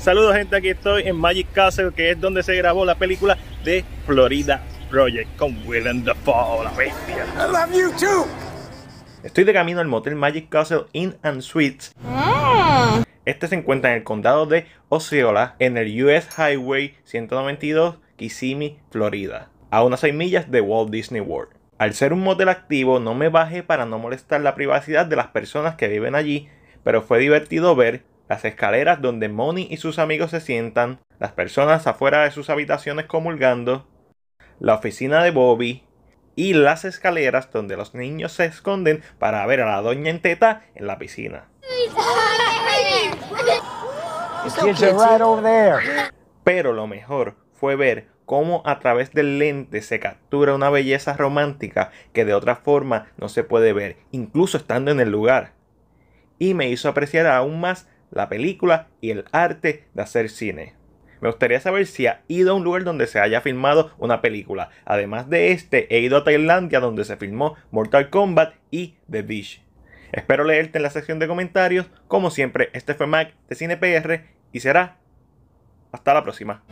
Saludos gente, aquí estoy en Magic Castle, que es donde se grabó la película de Florida Project con Willem Dafoe, la bestia. I love you too. Estoy de camino al motel Magic Castle Inn and Suites. Mm. Este se encuentra en el condado de Osceola, en el US Highway 192, Kissimmee, Florida, a unas 6 millas de Walt Disney World. Al ser un motel activo, no me bajé para no molestar la privacidad de las personas que viven allí, pero fue divertido ver las escaleras donde Moni y sus amigos se sientan, las personas afuera de sus habitaciones comulgando, la oficina de Bobby y las escaleras donde los niños se esconden para ver a la doña enteta en la piscina. Pero lo mejor fue ver cómo a través del lente se captura una belleza romántica que de otra forma no se puede ver, incluso estando en el lugar. Y me hizo apreciar aún más la película y el arte de hacer cine. Me gustaría saber si ha ido a un lugar donde se haya filmado una película. Además de este, he ido a Tailandia donde se filmó Mortal Kombat y The Beach. Espero leerte en la sección de comentarios. Como siempre, este fue Mac de CinePR y será hasta la próxima.